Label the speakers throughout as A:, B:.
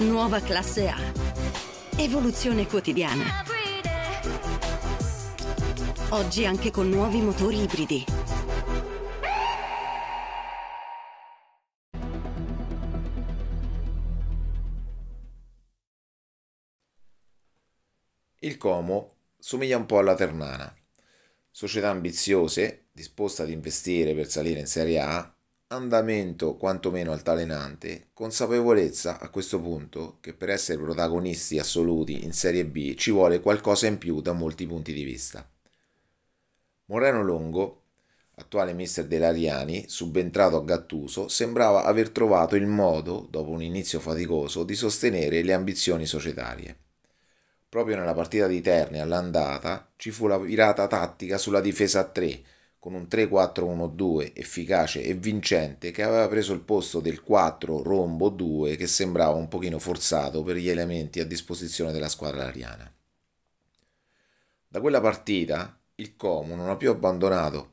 A: Nuova classe A. Evoluzione quotidiana. Oggi anche con nuovi motori ibridi. Il Como somiglia un po' alla Ternana. Società ambiziose, disposta ad investire per salire in Serie A, andamento quantomeno altalenante, consapevolezza a questo punto che per essere protagonisti assoluti in Serie B ci vuole qualcosa in più da molti punti di vista. Moreno Longo, attuale mister dell'Ariani, subentrato a Gattuso, sembrava aver trovato il modo, dopo un inizio faticoso, di sostenere le ambizioni societarie. Proprio nella partita di Terni all'andata ci fu la virata tattica sulla difesa a 3, con un 3-4-1-2 efficace e vincente che aveva preso il posto del 4 rombo 2 che sembrava un pochino forzato per gli elementi a disposizione della squadra ariana. Da quella partita il Como non ha più abbandonato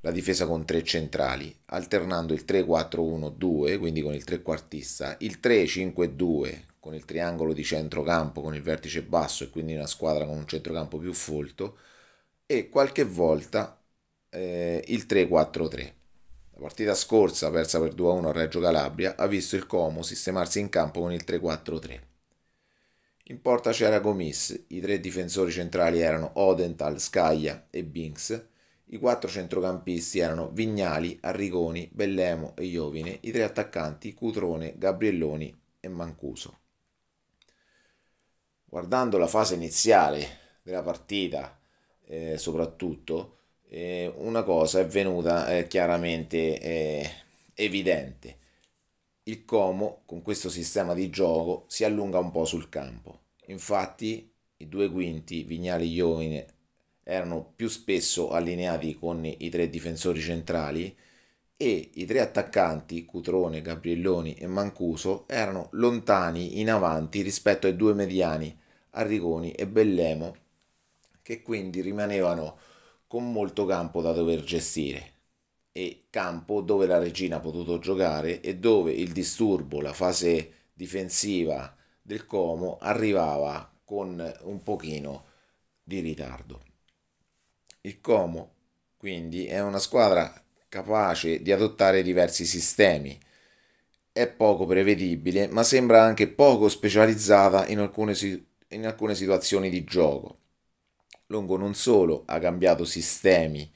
A: la difesa con tre centrali, alternando il 3-4-1-2, quindi con il trequartista, il 3-5-2 con il triangolo di centrocampo con il vertice basso e quindi una squadra con un centrocampo più folto e qualche volta eh, il 3-4-3. La partita scorsa, persa per 2-1 a Reggio Calabria, ha visto il Como sistemarsi in campo con il 3-4-3. In porta c'era Gomis, i tre difensori centrali erano Odental, Scaglia e Binks, i quattro centrocampisti erano Vignali, Arrigoni, Bellemo e Iovine, i tre attaccanti Cutrone, Gabrielloni e Mancuso. Guardando la fase iniziale della partita, eh, soprattutto, eh, una cosa è venuta eh, chiaramente eh, evidente. Il Como con questo sistema di gioco si allunga un po' sul campo. Infatti i due quinti, Vignali e Iovine, erano più spesso allineati con i tre difensori centrali e i tre attaccanti, Cutrone, Gabrielloni e Mancuso, erano lontani in avanti rispetto ai due mediani, Arrigoni e Bellemo, che quindi rimanevano con molto campo da dover gestire e campo dove la regina ha potuto giocare e dove il disturbo, la fase difensiva del Como arrivava con un pochino di ritardo. Il Como quindi è una squadra capace di adottare diversi sistemi. È poco prevedibile, ma sembra anche poco specializzata in alcune, in alcune situazioni di gioco. Longo non solo ha cambiato sistemi,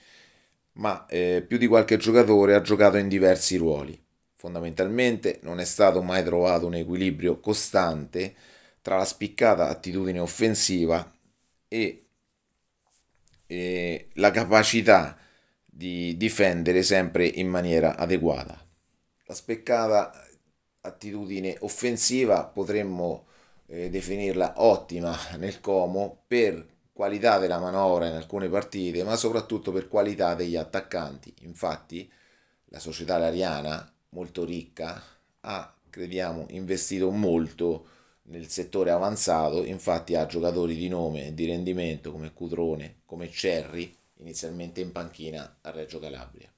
A: ma eh, più di qualche giocatore ha giocato in diversi ruoli. Fondamentalmente non è stato mai trovato un equilibrio costante tra la spiccata attitudine offensiva e, e la capacità di difendere sempre in maniera adeguata. La spiccata attitudine offensiva potremmo eh, definirla ottima nel Como per qualità della manovra in alcune partite, ma soprattutto per qualità degli attaccanti. Infatti la società lariana, molto ricca, ha, crediamo, investito molto nel settore avanzato, infatti ha giocatori di nome e di rendimento come Cutrone, come Cerri, inizialmente in panchina a Reggio Calabria.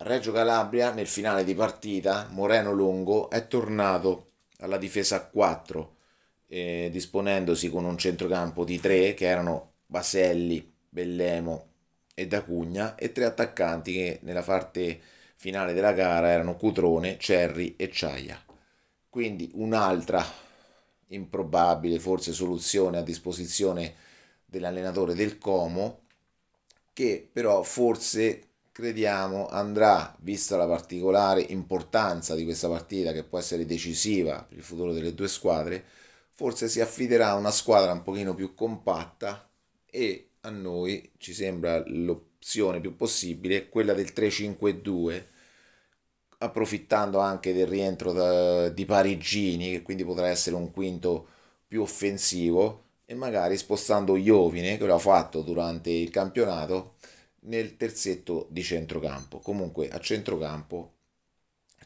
A: A Reggio Calabria nel finale di partita Moreno Longo è tornato alla difesa a 4 eh, disponendosi con un centrocampo di tre che erano Baselli, Bellemo e D'Acugna e tre attaccanti che nella parte finale della gara erano Cutrone, Cerri e Ciaia. Quindi un'altra improbabile forse soluzione a disposizione dell'allenatore del Como che però forse crediamo andrà, vista la particolare importanza di questa partita che può essere decisiva per il futuro delle due squadre, forse si affiderà a una squadra un pochino più compatta e a noi ci sembra l'opzione più possibile quella del 3-5-2 approfittando anche del rientro da, di Parigini che quindi potrà essere un quinto più offensivo e magari spostando Iovine che l'ha fatto durante il campionato nel terzetto di centrocampo comunque a centrocampo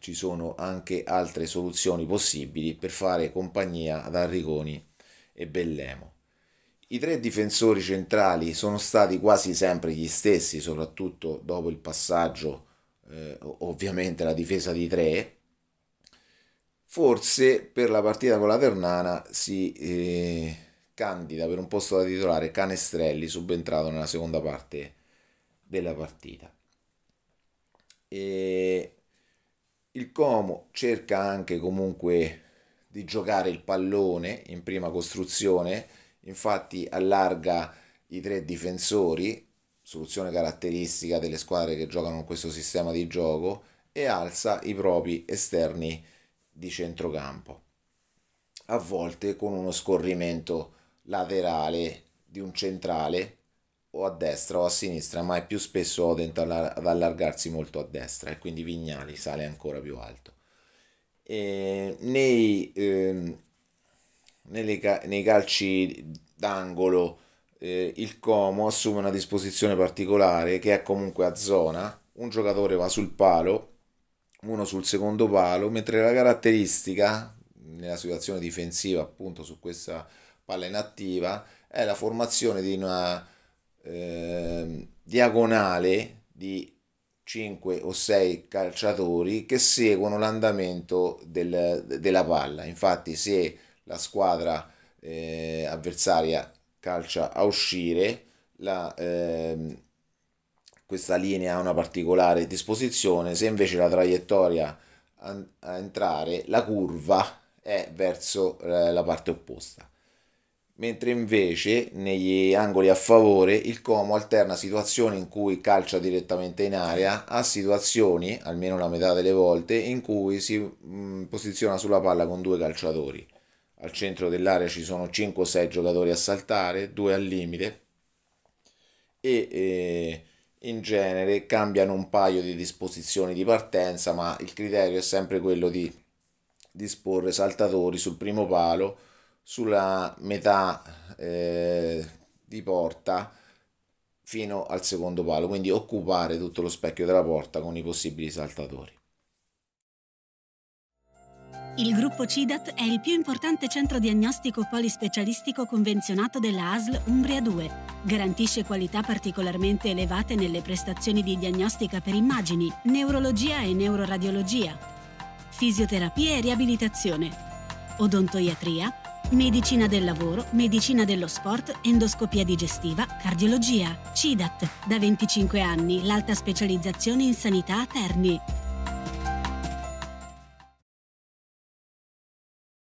A: ci sono anche altre soluzioni possibili per fare compagnia ad Arrigoni e Bellemo. I tre difensori centrali sono stati quasi sempre gli stessi, soprattutto dopo il passaggio, eh, ovviamente la difesa di tre. Forse per la partita con la Ternana si eh, candida per un posto da titolare Canestrelli, subentrato nella seconda parte della partita. E il Como cerca anche comunque di giocare il pallone in prima costruzione, infatti allarga i tre difensori, soluzione caratteristica delle squadre che giocano in questo sistema di gioco, e alza i propri esterni di centrocampo, a volte con uno scorrimento laterale di un centrale o a destra o a sinistra, ma è più spesso dentro ad allargarsi molto a destra e quindi Vignali sale ancora più alto. E nei, eh, nelle, nei calci d'angolo eh, il Como assume una disposizione particolare che è comunque a zona, un giocatore va sul palo, uno sul secondo palo, mentre la caratteristica nella situazione difensiva appunto su questa palla inattiva è la formazione di una Ehm, diagonale di 5 o 6 calciatori che seguono l'andamento del, della palla. Infatti se la squadra eh, avversaria calcia a uscire, la, eh, questa linea ha una particolare disposizione, se invece la traiettoria a, a entrare, la curva è verso eh, la parte opposta mentre invece negli angoli a favore il Como alterna situazioni in cui calcia direttamente in area a situazioni, almeno la metà delle volte, in cui si mh, posiziona sulla palla con due calciatori. Al centro dell'area ci sono 5-6 o giocatori a saltare, 2 al limite e eh, in genere cambiano un paio di disposizioni di partenza, ma il criterio è sempre quello di disporre saltatori sul primo palo sulla metà eh, di porta fino al secondo palo, quindi occupare tutto lo specchio della porta con i possibili saltatori. Il gruppo CIDAT è il più importante centro diagnostico polispecialistico convenzionato della ASL Umbria 2. Garantisce qualità particolarmente elevate nelle prestazioni di diagnostica per immagini, neurologia e neuroradiologia, fisioterapia e riabilitazione, odontoiatria, Medicina del lavoro, medicina dello sport, endoscopia digestiva, cardiologia. CIDAT, da 25 anni, l'alta specializzazione in sanità a Terni.